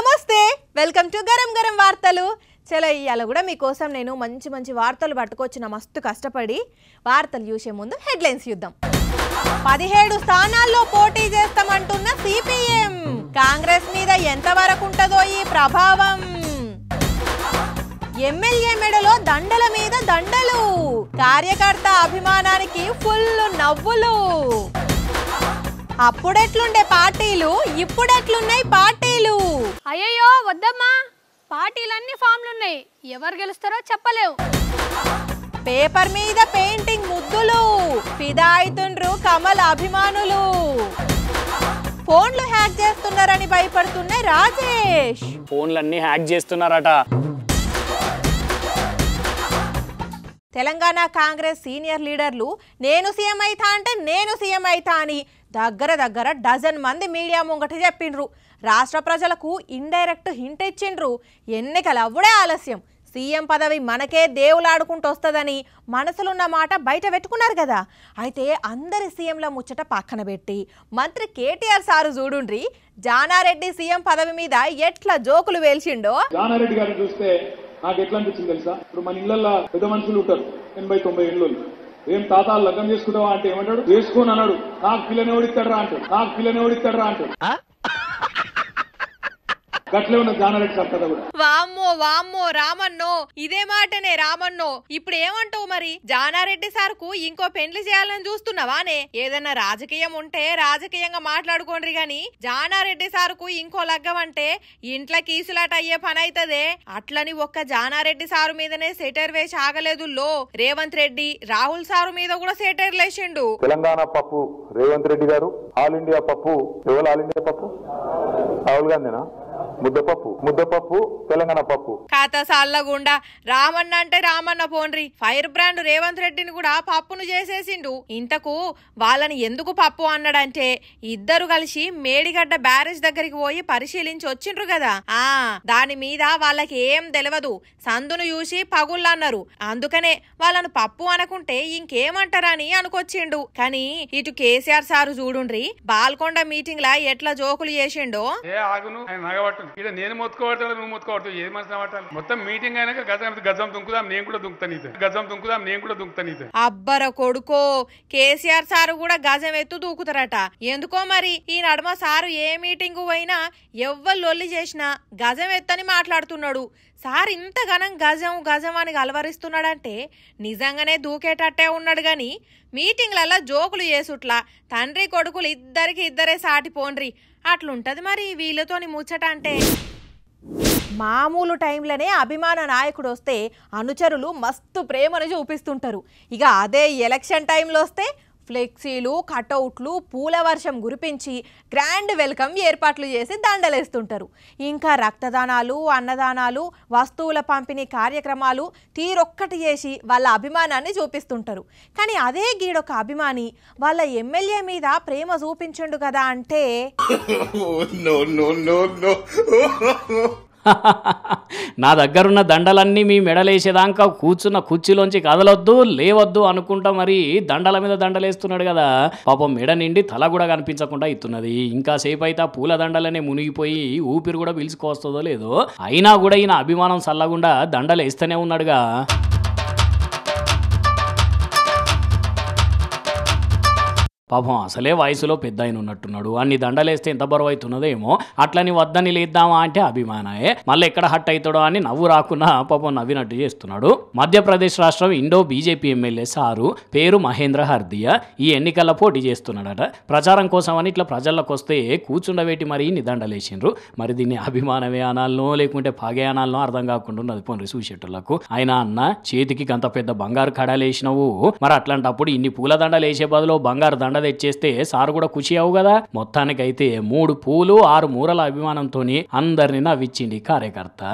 నమస్తే welcome to garam garam వార్తలు చలో ఇవాళ కూడా మీకోసం నేను మంచి మంచి వార్తలు పట్టుకొచ్చిన మస్తు కష్టపడి వార్తలు చూసే ముందు హెడ్లైన్స్ చూద్దాం పదిహేడు స్థానాల్లో పోటీ చేస్తామంటున్న సిపిఎం కాంగ్రెస్ మీద ఎంతవరకు ఉంటుందో ఈ ప్రభావం ఎమ్మెల్యే మెడలో దండల మీద దండలు కార్యకర్త అభిమానానికి ఫుల్ నవ్వులు అప్పుడెట్లుండే పార్టీలు ఇప్పుడెట్లున్నాయి పార్టీలు అయ్యయ్యో వద్దమ్మా పార్టీలు పార్టీలన్నీ ఫామ్లున్నాయి ఎవరు గెలుస్తారో చెప్పలేవు పేపర్ మీద పెయింటింగ్ ముద్దులు ఫిదా అవుతుండ్రు అభిమానులు ఫోన్లు హ్యాక్ చేస్తున్నారని భయపడుతున్నాయి రాజేష్ ఫోన్లన్నీ హ్యాక్ చేస్తున్నారట తెలంగాణ కాంగ్రెస్ సీనియర్ లీడర్లు నేను సీఎం అయితా అంటే నేను సీఎం అయితా అని దగ్గర దగ్గర డజన్ మంది మీడియా ముంగట చెప్పిండ్రు రాష్ట్ర ప్రజలకు ఇండైరెక్ట్ హింట్ ఇచ్చిండ్రు ఎన్నికలు అవ్వడే ఆలస్యం సీఎం పదవి మనకే దేవులాడుకుంటూ వస్తుందని మనసులున్న మాట బయట పెట్టుకున్నారు కదా అయితే అందరి సీఎంల ముచ్చట పక్కన పెట్టి మంత్రి కేటీఆర్ సారు చూడుండ్రి జానారెడ్డి సీఎం పదవి మీద ఎట్లా జోకులు వేల్చిండో జానారెడ్డి గారిని చూస్తే నాకు ఎట్లా అనిపించింది తెలుసా ఇప్పుడు మన ఇళ్ళల్లో పెద్ద మనుషులు ఉంటారు ఎనభై తొంభై ఇళ్ళు ఏం తాతాలు లగ్గం చేసుకుంటావా అంటే ఏమంటాడు చేసుకోని అన్నాడు నాకు పిల్లని ఓడిస్తాడు రా అంటే నాకు పిల్లని ఓడిస్తాడు రా అంటే వామ్మో వామ్మో రామన్నో ఇదే మాటనే రామన్నో ఇప్పుడు ఏమంటావు మరి జానారెడ్డి సార్ కు ఇంకో పెండ్లి చేయాలని చూస్తున్నావానే ఏదన్నా రాజకీయం ఉంటే రాజకీయంగా మాట్లాడుకోండి గాని జానారెడ్డి సార్ కు ఇంకో లగ్గం అంటే ఇంట్లో కీసులాట అయ్యే పని అయితదే అట్లని ఒక్క జానారెడ్డి సారు మీదనే సెటర్ వేసి ఆగలేదు లో రేవంత్ రెడ్డి రాహుల్ సారు మీద కూడా సెటర్ లేచిండు తెలంగాణ పప్పు రేవంత్ రెడ్డి గారు ఆల్ ఇండియా పప్పు ఆల్ ఇండియా పప్పు రాహుల్ గాంధీనా ముద్దపప్పు ముద్దపప్పు తెలంగాణ పప్పు ఖాతా సాల్లగుండా రామన్న అంటే రామన్న పోన్రి ఫైర్ బ్రాండ్ రేవంత్ రెడ్డిని కూడా పప్పును చేసేసిండు ఇంతకు వాళ్ళని ఎందుకు పప్పు అన్నాడంటే ఇద్దరు కలిసి మేడిగడ్డ బ్యారేజ్ దగ్గరికి పోయి పరిశీలించి వచ్చిండ్రు కదా ఆ దాని మీద వాళ్ళకి ఏం తెలియదు సందును చూసి పగుళ్ళన్నారు అందుకనే వాళ్ళను పప్పు అనుకుంటే ఇంకేమంటారని అనుకొచ్చిండు కానీ ఇటు కేసీఆర్ సారు చూడుండ్రి బాల్కొండ మీటింగ్ లా ఎట్లా జోకులు చేసిండో ఇక్కడ నేను మొత్తుకోబడతాడు నువ్వు మొత్తుకోబడతావు ఏది మనసు పట్టాలి మొత్తం మీటింగ్ అయినాక గజం గజం దుంకుదాం నేను కూడా దుంకుతాను ఇది గజం దుంకుదాం నేను కూడా దుంకుతాను ఇది అబ్బర కొడుకో కేసీఆర్ సారు కూడా గజం ఎత్తు దూకుతారట ఎందుకో మరి ఈ నడమ సారు ఏ మీటింగ్ పోయినా ఎవ్వరు లొల్లి చేసినా గజం ఎత్తని మాట్లాడుతున్నాడు సార్ ఇంత ఘనం గజం గజం అని అలవరిస్తున్నాడంటే నిజంగానే దూకేటట్టే ఉన్నాడు గాని మీటింగ్లలో జోకులు చేసుట్లా తండ్రి కొడుకులు ఇద్దరికి ఇద్దరే పోండ్రి అట్లుంటది మరి వీళ్ళతోని ముచ్చట అంటే మామూలు టైంలోనే అభిమాన నాయకుడు వస్తే అనుచరులు మస్తు ప్రేమను చూపిస్తుంటారు ఇక అదే ఎలక్షన్ టైంలో వస్తే ఫ్లెక్సీలు కటౌట్లు పూల వర్షం గురిపించి గ్రాండ్ వెల్కమ్ ఏర్పాట్లు చేసి దండలేస్తుంటారు ఇంకా రక్తదానాలు అన్నదానాలు వస్తువుల పంపిణీ కార్యక్రమాలు తీరొక్కటి చేసి వాళ్ళ అభిమానాన్ని చూపిస్తుంటారు కానీ అదే గీడొక అభిమాని వాళ్ళ ఎమ్మెల్యే మీద ప్రేమ చూపించండు కదా అంటే oh, నా దగ్గరున్న దండలన్నీ మీ మెడలేసేదాకా కూర్చున్న కుర్చీలోంచి కదలొద్దు లేవద్దు అనుకుంటా మరి దండల మీద దండలేస్తున్నాడు కదా పాపం మెడ నిండి తల కూడా కనిపించకుండా ఇస్తున్నది ఇంకా సేపు అయితే ఆ పూల దండలనే మునిగిపోయి ఊపిరి కూడా పిలుచుకొస్తుందో లేదో అయినా కూడా ఈయన అభిమానం చల్లకుండా దండలు వేస్తూనే ఉన్నాడుగా పాపం అసలే వయసులో పెద్ద ఆయన ఉన్నట్టున్నాడు అన్ని దండలేస్తే ఎంత బరువు అవుతున్నదేమో అట్లని వద్దని లేద్దామా అంటే అభిమానాయే మళ్ళీ ఎక్కడ హట్ అవుతాడో అని నవ్వు రాకున్నా పాపం నవ్వినట్టు చేస్తున్నాడు మధ్యప్రదేశ్ రాష్ట్రం ఇండో బీజేపీ ఎమ్మెల్యే సారు పేరు మహేంద్ర హర్దియ ఈ ఎన్నికల్లో పోటీ చేస్తున్నాడట ప్రచారం కోసం అని ఇట్లా ప్రజల్లోకి వస్తే కూర్చుండబెట్టి ఇన్ని నిదండలేసిండ్రు మరి దీన్ని అభిమానమే అనాలనో లేకుంటే పాగే అనాలనో అర్థం కాకుండా ఉన్నది పోనీ సూషెట్టులకు ఆయన అన్న చేతికి అంత పెద్ద బంగారు కడాలేసినవు మరి అట్లాంటప్పుడు ఇన్ని పూల దండలు వేసే బదులు బంగారు దండ దండ తెచ్చేస్తే సారు కూడా ఖుషి అవు కదా మొత్తానికైతే మూడు పూలు ఆరు మూరల అభిమానంతో అందరిని నవ్విచ్చింది కార్యకర్త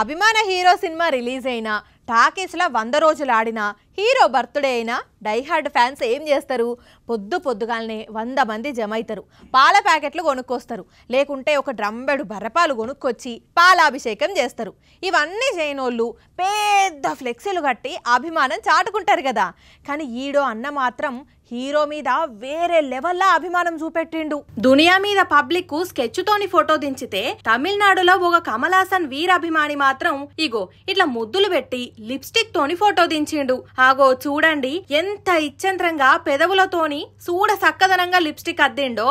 అభిమాన హీరో సినిమా రిలీజ్ అయినా టాకీస్లో వంద రోజులు ఆడినా హీరో బర్త్డే అయినా డైహార్డ్ ఫ్యాన్స్ ఏం చేస్తారు పొద్దు పొద్దుగాలనే వంద మంది జమ అవుతారు పాల ప్యాకెట్లు కొనుక్కొస్తారు లేకుంటే ఒక డ్రంబెడు బర్రపాలు కొనుక్కొచ్చి పాలాభిషేకం చేస్తారు ఇవన్నీ చేయనోళ్ళు పెద్ద ఫ్లెక్సీలు కట్టి అభిమానం చాటుకుంటారు కదా కానీ ఈడో అన్న మాత్రం హీరో మీద వేరే లెవెల్లా అభిమానం చూపెట్టిండు దునియా మీద పబ్లిక్ కు స్కెచ్ తోని ఫోటో దించితే తమిళనాడులో ఒక కమలాసన్ అభిమాని మాత్రం ఇగో ఇట్లా ముద్దులు పెట్టి లిప్స్టిక్ తోని ఫోటో దించిండు ఆగో చూడండి ఎంత ఇచ్చంత్రంగా పెదవులతోని చూడ సక్కదనంగా లిప్స్టిక్ అద్దిండో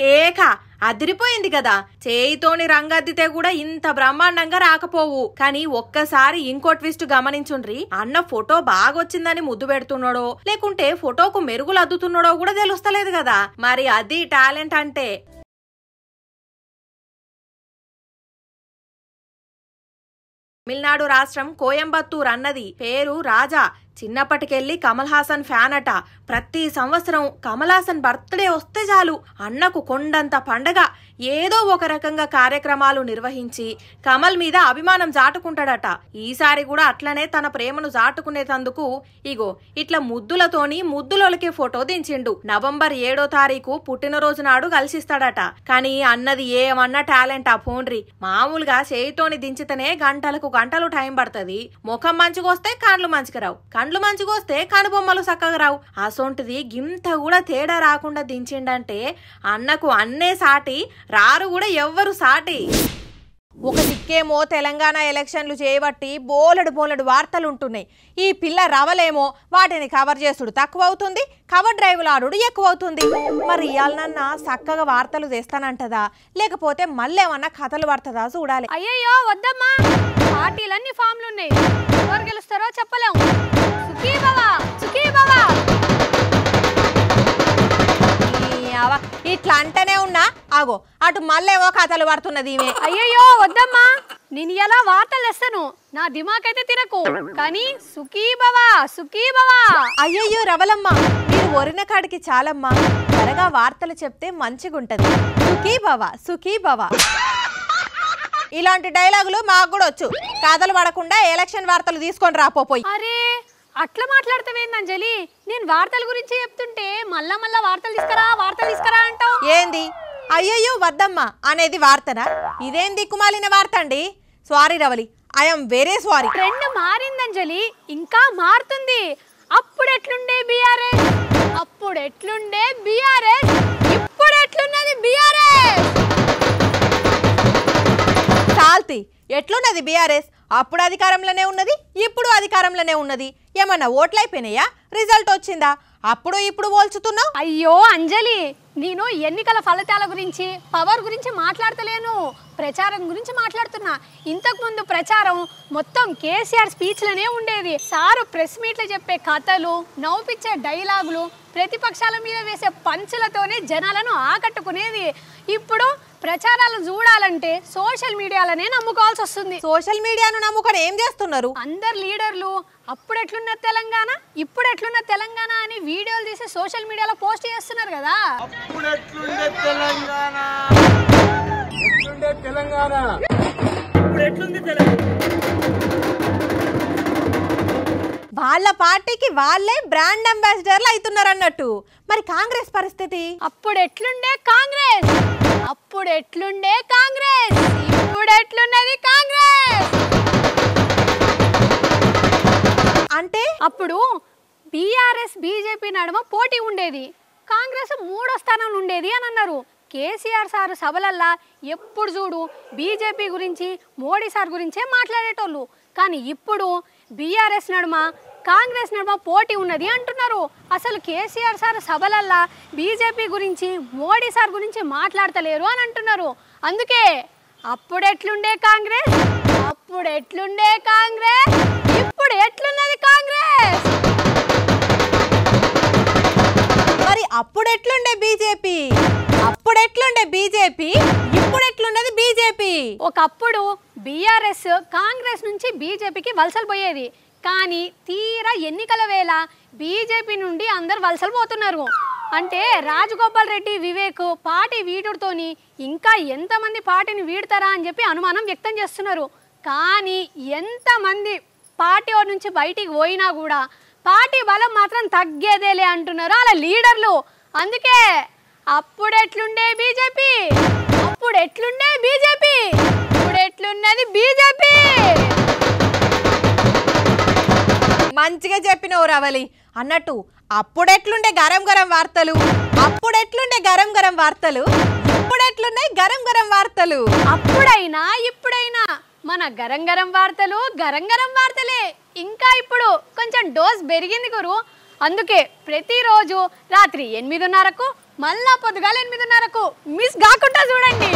కేక అదిరిపోయింది కదా చేయితోని రంగద్దితే కూడా ఇంత బ్రహ్మాండంగా రాకపోవు కానీ ఒక్కసారి ఇంకో ట్విస్ట్ గమనించుండ్రి అన్న ఫోటో బాగొచ్చిందని ముద్దు పెడుతున్నాడో లేకుంటే ఫోటోకు మెరుగులు అద్దుతున్నాడో కూడా తెలుస్తలేదు కదా మరి అది టాలెంట్ అంటే తమిళనాడు రాష్ట్రం కోయంబత్తూర్ అన్నది పేరు రాజా చిన్నప్పటికెళ్ళి కమల్ హాసన్ ఫ్యాన్ అట ప్రతి సంవత్సరం కమల్ హాసన్ బర్త్డే వస్తే చాలు అన్నకు కొండంత పండగ ఏదో ఒక రకంగా కార్యక్రమాలు నిర్వహించి కమల్ మీద అభిమానం జాటుకుంటాడట ఈసారి కూడా అట్లనే తన ప్రేమను జాటుకునేటందుకు ఇగో ఇట్లా ముద్దులతోని ముద్దులొలికే ఫోటో దించిండు నవంబర్ ఏడో తారీఖు పుట్టినరోజు నాడు కలిసిస్తాడట కానీ అన్నది ఏమన్నా టాలెంట్ ఆ ఫోన్రి మామూలుగా చేయితోని దించితేనే గంటలకు గంటలు టైం పడుతుంది ముఖం మంచిగా వస్తే కాళ్ళు మంచిగా రావు పండ్లు మంచిగా వస్తే కనుబొమ్మలు చక్కగా రావు అసొంటిది గింత కూడా తేడా రాకుండా దించిండంటే అన్నకు అన్నే సాటి రారు కూడా ఎవ్వరు సాటి ఒక దిక్కేమో తెలంగాణ ఎలక్షన్లు చేయబట్టి బోలెడు బోలెడు వార్తలు ఉంటున్నాయి ఈ పిల్ల రవలేమో వాటిని కవర్ చేసుడు తక్కువ అవుతుంది కవర్ డ్రైవ్లు ఆడుడు ఎక్కువ అవుతుంది మరి ఇవాళ చక్కగా వార్తలు చేస్తానంటదా లేకపోతే మళ్ళేమన్నా కథలు పడుతుందా చూడాలి అయ్యయ్యో వద్దమ్మా పార్టీలన్నీ ఫామ్లు ఉన్నాయి ఎవరు గెలుస్తారో చెప్పలేము ఇట్లా అంటేనే ఉన్నా ఆగో అటు మళ్ళేవో కథలు పడుతున్నది ఈమె అయ్యయ్యో వద్దమ్మా నేను ఎలా వార్తలు ఇస్తాను నా దిమాక్ అయితే తినకు కానీ సుఖీభవా సుఖీభవా అయ్యయ్యో రవలమ్మ మీరు ఒరిన కాడికి చాలమ్మా త్వరగా వార్తలు చెప్తే మంచిగుంటది సుఖీభవా సుఖీభవా ఇలాంటి డైలాగులు మాకు కూడా వచ్చు కథలు పడకుండా ఎలక్షన్ వార్తలు తీసుకొని రాపోయి అరే అట్లా మాట్లాడతావేంది అంజలి నేను వార్తల గురించి చెప్తుంటే మళ్ళా మళ్ళా వార్తలు తీసుకురా వార్తలు తీసుకురా అంటావు ఏంది అయ్యయ్యో వద్దమ్మా అనేది వార్తనా ఇదేంది కుమాలిన వార్త అండి sorry Ravali I'm very sorry trend మారింది అంజలి ఇంకా మారుతుంది అప్పుడు ఎట్లుండే బిఆర్ఏ అప్పుడు ఎట్లుండే బిఆర్ఏ ఇప్పుడు ఎట్లున్నది బిఆర్ఏ సాల్తి ఎట్లున్నది బీఆర్ఎస్ అప్పుడు అధికారంలోనే ఉన్నది ఇప్పుడు అధికారంలోనే ఉన్నది ఏమన్నా ఓట్లైపోయినాయా రిజల్ట్ వచ్చిందా అప్పుడు ఇప్పుడు పోల్చుతున్నావు అయ్యో అంజలి నేను ఎన్నికల ఫలితాల గురించి పవర్ గురించి మాట్లాడతలేను ప్రచారం గురించి మాట్లాడుతున్నా ఇంతకుముందు ప్రచారం మొత్తం కేసీఆర్ స్పీచ్లనే ఉండేది సారు ప్రెస్ మీట్లు చెప్పే కథలు నవ్వుపిచ్చే డైలాగులు ప్రతిపక్షాల మీద వేసే పంచులతోనే జనాలను ఆకట్టుకునేది ఇప్పుడు ప్రచారాలు చూడాలంటే సోషల్ మీడియాలనే నమ్ముకోవాల్సి వస్తుంది సోషల్ మీడియాను నమ్ముకొని ఏం చేస్తున్నారు అందరు లీడర్లు అప్పుడెట్లున్న తెలంగాణ ఇప్పుడు ఎట్లున్న తెలంగాణ అని వీడియోలు తీసి సోషల్ మీడియాలో పోస్ట్ చేస్తున్నారు కదా వాళ్ళ పార్టీకి వాళ్ళే బ్రాండ్ అంబాసిడర్లు అవుతున్నారు అన్నట్టు మరి కాంగ్రెస్ పరిస్థితి అప్పుడు ఎట్లుండే కాంగ్రెస్ అప్పుడు ఎట్లుండే కాంగ్రెస్ ఇప్పుడు ఎట్లున్నది కాంగ్రెస్ అంటే అప్పుడు బీఆర్ఎస్ బీజేపీ నడుమ పోటీ ఉండేది కాంగ్రెస్ మూడో స్థానం ఉండేది అని అన్నారు కేసీఆర్ సార్ సభలల్లా ఎప్పుడు చూడు బీజేపీ గురించి మోడీ సార్ గురించే మాట్లాడేటోళ్ళు కానీ ఇప్పుడు బీఆర్ఎస్ నడుమ కాంగ్రెస్ నడుమ పోటీ ఉన్నది అంటున్నారు అసలు కేసీఆర్ సార్ సభలల్లా బీజేపీ గురించి మోడీ సార్ గురించి మాట్లాడతలేరు అని అంటున్నారు అందుకే అప్పుడు ఎట్లుండే కాంగ్రెస్ అప్పుడు ఎట్లుండే కాంగ్రెస్ ఇప్పుడు ఎట్లున్నది కాంగ్రెస్ అప్పుడెట్లుండే బీజేపీ అప్పుడెట్లుండే బీజేపీ ఇప్పుడు ఎట్లుండేది బీజేపీ ఒకప్పుడు బీఆర్ఎస్ కాంగ్రెస్ నుంచి బీజేపీకి వలసలు పోయేది కానీ తీరా ఎన్నికల వేళ బీజేపీ నుండి అందరు వలసలు పోతున్నారు అంటే రాజగోపాల్ రెడ్డి వివేక్ పార్టీ వీడుతో ఇంకా ఎంతమంది పార్టీని వీడతారా అని చెప్పి అనుమానం వ్యక్తం చేస్తున్నారు కానీ ఎంతమంది పార్టీ నుంచి బయటికి పోయినా కూడా పార్టీ బలం మాత్రం తగ్గేదేలే అంటున్నారు అలా లీడర్లు అందుకే అప్పుడు ఎట్లుండే బీజేపీ అప్పుడు ఎట్లుండే బీజేపీ ఇప్పుడు ఎట్లున్నది బీజేపీ మంచిగా చెప్పిన రవలి అన్నట్టు అప్పుడెట్లుండే గరం గరం వార్తలు అప్పుడెట్లుండే గరం గరం వార్తలు ఎట్లున్నాయి గరం గరం వార్తలు అప్పుడైనా ఇప్పుడైనా మన గరం గరం వార్తలు గరం గరం వార్తలే ఇంకా ఇప్పుడు కొంచెం డోస్ పెరిగింది గురు అందుకే ప్రతిరోజు రాత్రి ఎనిమిదిన్నరకు మళ్ళా పొద్దుగాల ఎనిమిదిన్నరకు మిస్ కాకుండా చూడండి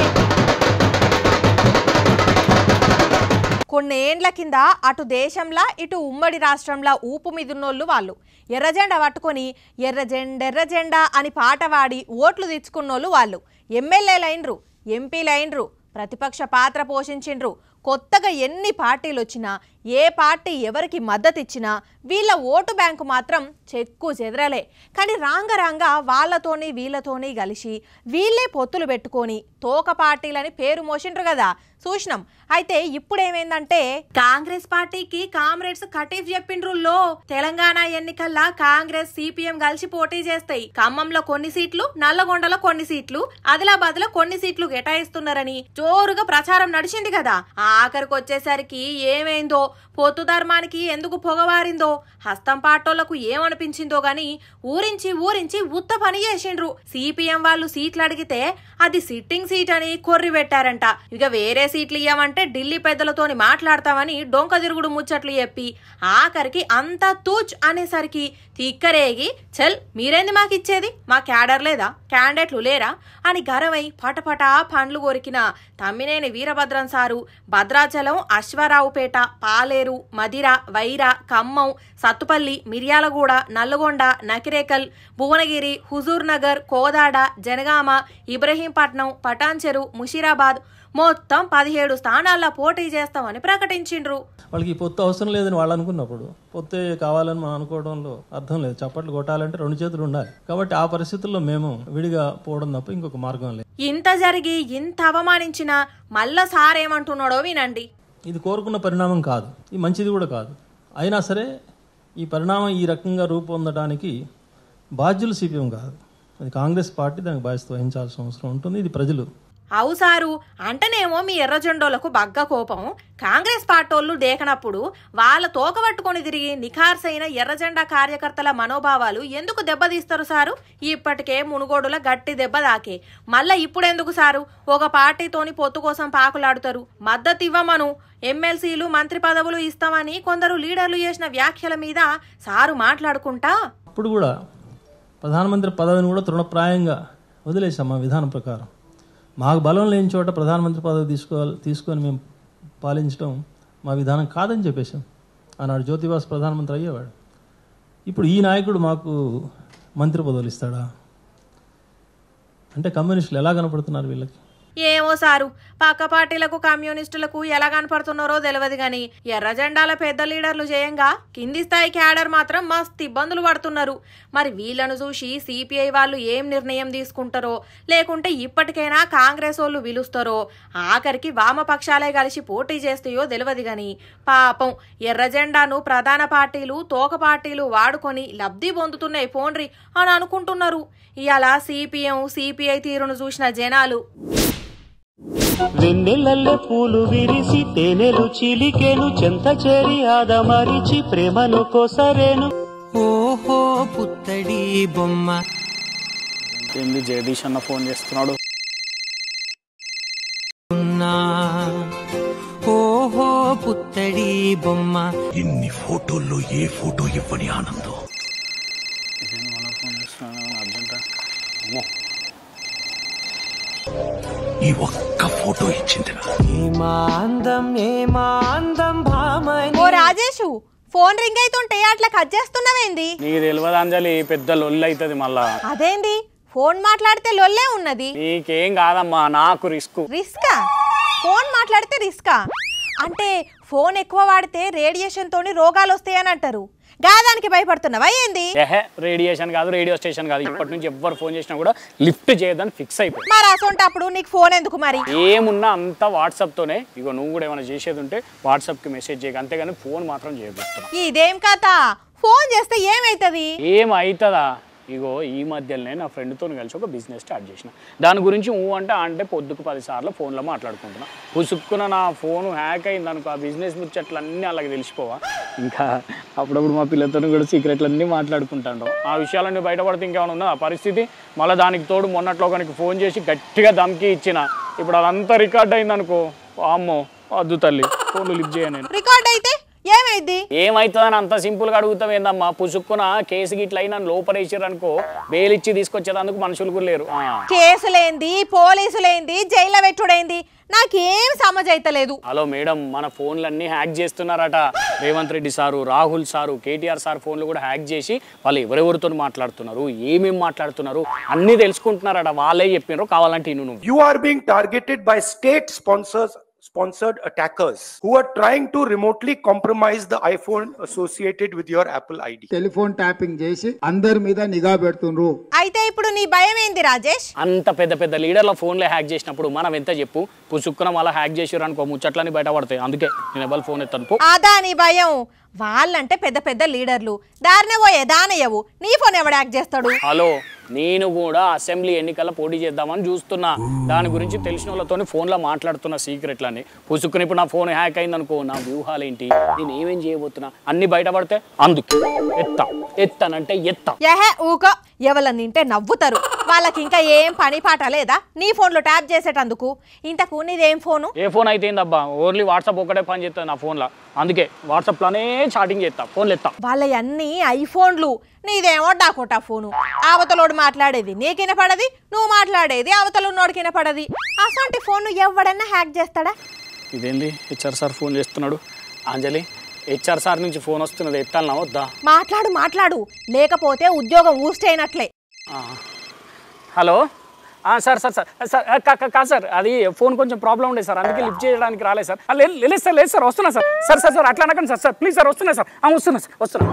కొన్నేండ్ల కింద అటు దేశంలా ఇటు ఉమ్మడి రాష్ట్రంలా ఊపు మీదున్నోళ్ళు వాళ్ళు ఎర్రజెండా పట్టుకొని ఎర్రజెండ ఎర్రజెండా అని పాట పాడి ఓట్లు తెచ్చుకున్నోళ్ళు వాళ్ళు ఎమ్మెల్యేలైనరు ఎంపీలైనరు ప్రతిపక్ష పాత్ర పోషించిండ్రు కొత్తగా ఎన్ని పార్టీలు వచ్చినా ఏ పార్టీ ఎవరికి మద్దతు ఇచ్చినా వీళ్ళ ఓటు బ్యాంకు మాత్రం చెక్కు చెదరలే కానీ రాంగ రాంగ వాళ్ళతోని వీళ్ళతోని కలిసి వీళ్ళే పొత్తులు పెట్టుకొని తోక పార్టీలని పేరు మోసిండ్రు కదా చూసినాం అయితే ఇప్పుడు ఏమైందంటే కాంగ్రెస్ పార్టీకి కామ్రేడ్స్ కటీఫ్ లో తెలంగాణ ఎన్నికల్లో కాంగ్రెస్ సిపిఎం కలిసి పోటీ చేస్తాయి ఖమ్మంలో కొన్ని సీట్లు నల్లగొండలో కొన్ని సీట్లు ఆదిలాబాద్ లో కొన్ని సీట్లు కేటాయిస్తున్నారని జోరుగా ప్రచారం నడిచింది కదా ఆఖరికి వచ్చేసరికి ఏమైందో పొత్తు ధర్మానికి ఎందుకు పొగవారిందో హస్తం పాటోళ్లకు ఏమనిపించిందో గాని ఊరించి ఊరించి ఉత్త పని చేసిండ్రు సిపిఎం వాళ్ళు సీట్లు అడిగితే అది సిట్టింగ్ సీట్ అని కొర్రి పెట్టారంట ఇక వేరే సీట్లు ఇయ్యామంటే ఢిల్లీ పెద్దలతోని మాట్లాడతామని డొంక తిరుగుడు ముచ్చట్లు చెప్పి ఆఖరికి అంతా తూచ్ అనేసరికి తిక్కరేగి చల్ మీరేంది మాకు ఇచ్చేది మా క్యాడర్ లేదా క్యాండిడేట్లు లేరా అని గరవై పటపటా పండ్లు కొరికిన తమ్మినేని వీరభద్రం సారు భద్రాచలం అశ్వారావుపేట పాలేరు మదిర వైర ఖమ్మం సత్తుపల్లి మిర్యాలగూడ నల్లగొండ నకిరేకల్ భువనగిరి హుజూర్నగర్ కోదాడ జనగామ ఇబ్రహీంపట్నం పటాన్చెరు ముషీరాబాద్ మొత్తం పదిహేడు స్థానాల్లో పోటీ చేస్తామని ప్రకటించిండ్రు వాళ్ళకి పొత్తు అవసరం లేదని వాళ్ళు అనుకున్నప్పుడు పొత్తు కావాలని మనం అనుకోవడంలో అర్థం లేదు చప్పట్లు కొట్టాలంటే రెండు చేతులు ఉండాలి కాబట్టి ఆ పరిస్థితుల్లో మేము విడిగా పోవడం తప్ప ఇంకొక మార్గం లేదు ఇంత జరిగి ఇంత అవమానించినా మళ్ళా సారేమంటున్నాడో వినండి ఇది కోరుకున్న పరిణామం కాదు ఇది మంచిది కూడా కాదు అయినా సరే ఈ పరిణామం ఈ రకంగా రూపొందడానికి బాధ్యులు సిపిఎం కాదు అది కాంగ్రెస్ పార్టీ దానికి బాధ్యత వహించాల్సిన అవసరం ఉంటుంది ఇది ప్రజలు అవు సారు అంటనేమో మీ ఎర్రజెండోలకు బగ్గ కోపం కాంగ్రెస్ పార్టోళ్ళు దేకనప్పుడు వాళ్ళ తోకబట్టుకొని తిరిగి నిఖార్సైన ఎర్రజెండా కార్యకర్తల మనోభావాలు ఎందుకు దెబ్బతీస్తారు సారు ఇప్పటికే మునుగోడుల గట్టి దెబ్బ దాకే మళ్ళా ఇప్పుడెందుకు సారు ఒక పార్టీతోని పొత్తు కోసం పాకులాడుతారు మద్దతు ఇవ్వమను ఎమ్మెల్సీలు మంత్రి పదవులు ఇస్తామని కొందరు లీడర్లు చేసిన వ్యాఖ్యల మీద సారు మాట్లాడుకుంటా అప్పుడు కూడా ప్రధానమంత్రి పదవిని కూడా తృణప్రాయంగా వదిలేశాం మా విధానం ప్రకారం మాకు బలం లేని చోట ప్రధానమంత్రి పదవి తీసుకోవాలి తీసుకొని మేము పాలించడం మా విధానం కాదని చెప్పేశాం ఆనాడు జ్యోతివాస్ ప్రధానమంత్రి అయ్యేవాడు ఇప్పుడు ఈ నాయకుడు మాకు మంత్రి పదవులు ఇస్తాడా అంటే కమ్యూనిస్టులు ఎలా కనపడుతున్నారు వీళ్ళకి ఏమో సారు పక్క పార్టీలకు కమ్యూనిస్టులకు ఎలా కనపడుతున్నారో తెలియదు గాని ఎర్ర జెండాల పెద్ద లీడర్లు చేయంగా కింది స్థాయి క్యాడర్ మాత్రం మస్తు ఇబ్బందులు పడుతున్నారు మరి వీళ్ళను చూసి సిపిఐ వాళ్ళు ఏం నిర్ణయం తీసుకుంటారో లేకుంటే ఇప్పటికైనా కాంగ్రెస్ వాళ్ళు పిలుస్తారో ఆఖరికి వామపక్షాలే కలిసి పోటీ చేస్తాయో తెలియదు గాని పాపం ఎర్ర జెండాను ప్రధాన పార్టీలు తోక పార్టీలు వాడుకొని లబ్ధి పొందుతున్నాయి రీ అని అనుకుంటున్నారు ఇలా సిపిఎం సిపిఐ తీరును చూసిన జనాలు వెన్నెలల్లో పూలు విరిసి తేనెలు చిలికెను చెంత చేరి ఆదమరిచి ప్రేమను కోసరేను ఓహో పుత్తడి బొమ్మ ఏంది జగదీష్ అన్న ఫోన్ చేస్తున్నాడు ఓహో పుత్తడి బొమ్మ ఇన్ని ఫోటోల్లో ఏ ఫోటో ఇవ్వని ఆనందం ఈ ఒక్క ఫోటో ఇచ్చింది ఓ రాజేషు ఫోన్ రింగ్ అయితుంటే అట్లా కట్ చేస్తున్నావేంది నీకు తెలియదు అంజలి పెద్ద లొల్ అవుతుంది మళ్ళా అదేంది ఫోన్ మాట్లాడితే లొల్లే ఉన్నది నీకేం కాదమ్మా నాకు రిస్క్ రిస్కా ఫోన్ మాట్లాడితే రిస్కా అంటే ఫోన్ ఎక్కువ వాడితే తోని రోగాలు వస్తాయని అంటారు గాదానికి భయపడుతున్నావా ఏంది రేడియేషన్ కాదు రేడియో స్టేషన్ కాదు ఇప్పటి నుంచి ఎవ్వరు ఫోన్ చేసినా కూడా లిఫ్ట్ చేయదని ఫిక్స్ అయిపోయింది మరి అసలు అప్పుడు నీకు ఫోన్ ఎందుకు మరి ఏమున్నా అంతా వాట్సాప్ తోనే ఇగో నువ్వు కూడా ఏమైనా చేసేది ఉంటే వాట్సాప్ కి మెసేజ్ చేయక అంతేగాని ఫోన్ మాత్రం చేయబోతున్నా ఇదేం కథ ఫోన్ చేస్తే ఏమైతుంది ఏమైతుందా ఇగో ఈ మధ్యలోనే నా ఫ్రెండ్తో కలిసి ఒక బిజినెస్ స్టార్ట్ చేసిన దాని గురించి ఊ అంటే అంటే పొద్దుకు పదిసార్లు ఫోన్లో మాట్లాడుకుంటున్నా పుసుక్కున నా ఫోన్ హ్యాక్ అయింది అనుకో ఆ బిజినెస్ ముచ్చట్లన్నీ అలాగే తెలిసిపోవా ఇంకా అప్పుడప్పుడు మా పిల్లలతో కూడా సీక్రెట్లన్నీ మాట్లాడుకుంటాను ఆ విషయాలన్నీ బయటపడితే ఇంకేమైనా ఉందా పరిస్థితి మళ్ళీ దానికి తోడు మొన్నట్లో ఒకనికి ఫోన్ చేసి గట్టిగా దమ్కి ఇచ్చిన ఇప్పుడు అదంతా రికార్డ్ అయిందనుకో అమ్మో వద్దు తల్లి ఫోన్లు లిఫ్ట్ చేయను రికార్డ్ అయితే ఏమైంది ఏమైతుందని అంత సింపుల్ గా అడుగుతాం ఏందమ్మా పుసుక్కున కేసు గిట్లయినా నన్ను లోపలేసారు అనుకో ఇచ్చి తీసుకొచ్చేదందుకు మనుషులు కూడా లేరు కేసులేంది పోలీసులేంది జైల్లో పెట్టుడైంది నాకేం సమజైతలేదు హలో మేడం మన ఫోన్లన్నీ హ్యాక్ చేస్తున్నారట Revanth Reddy sir Rahul sir KTR sir ఫోన్లు కూడా హ్యాక్ చేసి వాళ్ళు ఎవరెవరితో మాట్లాడుతున్నారు ఏమేమి మాట్లాడుతున్నారు అన్ని తెలుసుకుంటున్నారట వాళ్ళే చెప్పినారు కావాలంటే నువ్వు you are being targeted by state sponsors sponsored attackers who are trying to remotely compromise the iPhone associated with your Apple ID. Telephone tapping చేసి అందరి మీద నిఘా పెడుతుండ్రు అయితే ఇప్పుడు నీ భయం ఏంది రాజేష్ అంత పెద్ద పెద్ద లీడర్ల ఫోన్లే హ్యాక్ చేసినప్పుడు మనం ఎంత చెప్పు పుసుక్కున వాళ్ళ హ్యాక్ చేసారు అనుకో ముచ్చట్లని పడతాయి అందుకే నేను ఎవరి ఫోన్ ఎత్తాను అదా నీ భయం వాళ్ళంటే పెద్ద పెద్ద లీడర్లు దారిన పోయే దానయ్యవు నీ ఫోన్ ఎవడు హ్యాక్ చేస్తాడు హలో నేను కూడా అసెంబ్లీ ఎన్నికల్లో పోటీ చేద్దామని చూస్తున్నా దాని గురించి తెలిసిన వాళ్ళతో ఫోన్లో మాట్లాడుతున్న సీక్రెట్లని పుసుకుని ఇప్పుడు నా ఫోన్ హ్యాక్ అయిందనుకో నా వ్యూహాలు ఏంటి నేను ఏమేం చేయబోతున్నా అన్ని బయటపడితే అందుకే ఎత్తా ఎత్తానంటే ఎత్తా ఎవరిని తింటే నవ్వుతారు వాళ్ళకి ఇంకా ఏం పని పాట లేదా నీ ఫోన్లో ట్యాప్ చేసేటందుకు ఇంతకు నీదేం ఫోను ఏ ఫోన్ అయితేందబ్బా ఓన్లీ వాట్సాప్ ఒకటే పని చేస్తాను నా ఫోన్లో అందుకే వాట్సాప్లోనే చాటింగ్ చేస్తా ఫోన్లు ఎత్తా వాళ్ళ అన్ని ఐఫోన్లు నీదేమో డాకోట ఫోను అవతలోడు మాట్లాడేది నీకిన పడది నువ్వు మాట్లాడేది అవతలున్నోడికిన పడది అసలు ఫోన్ ఎవడన్నా హ్యాక్ చేస్తాడా ఇదేంది హెచ్ఆర్ సార్ ఫోన్ చేస్తున్నాడు అంజలి హెచ్ఆర్ సార్ నుంచి ఫోన్ వస్తున్నది ఎత్తాలనా వద్దా మాట్లాడు మాట్లాడు లేకపోతే ఉద్యోగం అయినట్లే hello sir sir sir sir కా సార్ అది ఫోన్ కొంచెం ప్రాబ్లం ఉండే సార్ అందుకే లిఫ్ట్ చేయడానికి రాలేదు సార్ లేదు సార్ లేదు సార్ వస్తున్నా సార్ సార్ సార్ సార్ అట్లా అనకండి సార్ సార్ ప్లీజ్ సార్ వస్తున్నా సార్ వస్తున్నా సార్ వస్తున్నా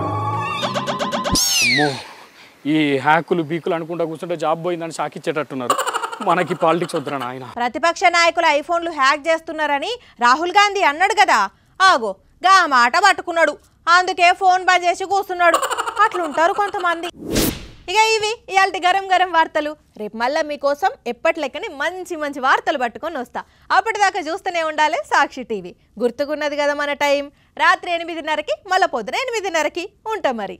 ఈ హ్యాకులు బీకులు అనుకుంటా కూర్చుంటే జాబ్ పోయిందని షాక్ ఇచ్చేటట్టున్నారు మనకి పాలిటిక్స్ వద్దరా ఆయన ప్రతిపక్ష నాయకులు ఐఫోన్లు హ్యాక్ చేస్తున్నారని రాహుల్ గాంధీ అన్నాడు కదా ఆగో గా మాట పట్టుకున్నాడు అందుకే ఫోన్ బా చేసి కూర్చున్నాడు అట్లుంటారు కొంతమంది ఇక ఇవి ఇవాళ గరం గరం వార్తలు రేపు మళ్ళీ మీకోసం ఎప్పటిలెక్కని మంచి మంచి వార్తలు పట్టుకొని వస్తా అప్పటిదాకా చూస్తూనే ఉండాలి సాక్షి టీవీ గుర్తుకున్నది కదా మన టైం రాత్రి ఎనిమిదిన్నరకి మళ్ళీ పొద్దున ఎనిమిదిన్నరకి ఉంటాం మరి